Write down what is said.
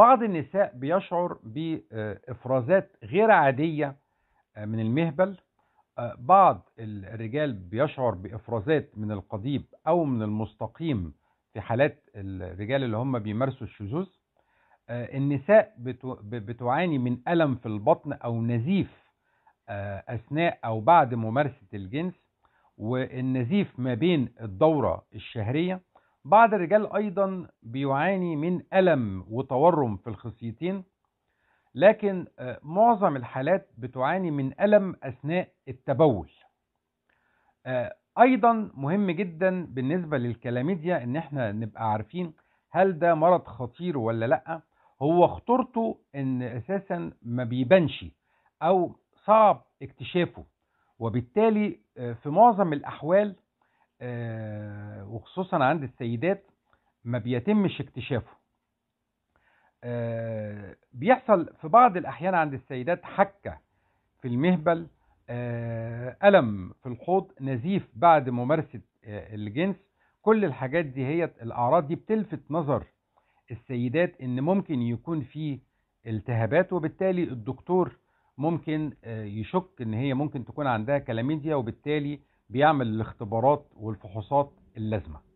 بعض النساء بيشعر بإفرازات غير عادية آه، من المهبل آه، بعض الرجال بيشعر بإفرازات من القضيب أو من المستقيم في حالات الرجال اللي هم بيمارسوا الشذوذ آه، النساء بتعاني من ألم في البطن أو نزيف أثناء أو بعد ممارسة الجنس والنزيف ما بين الدورة الشهرية بعض الرجال أيضا بيعاني من ألم وتورم في الخصيتين لكن آه، معظم الحالات بتعاني من ألم أثناء التبول آه، أيضا مهم جدا بالنسبة للكلاميديا إن احنا نبقى عارفين هل ده مرض خطير ولا لأ هو خطورته إن أساسا ما بيبانش أو صعب اكتشافه وبالتالي آه، في معظم الأحوال آه، وخصوصا عند السيدات ما بيتمش اكتشافه آه، بيحصل في بعض الأحيان عند السيدات حكة في المهبل آه، ألم في الحوض نزيف بعد ممارسة الجنس كل الحاجات دي هي الأعراض دي بتلفت نظر السيدات إن ممكن يكون في التهابات وبالتالي الدكتور ممكن يشك إن هي ممكن تكون عندها كلاميديا وبالتالي بيعمل الاختبارات والفحوصات اللازمه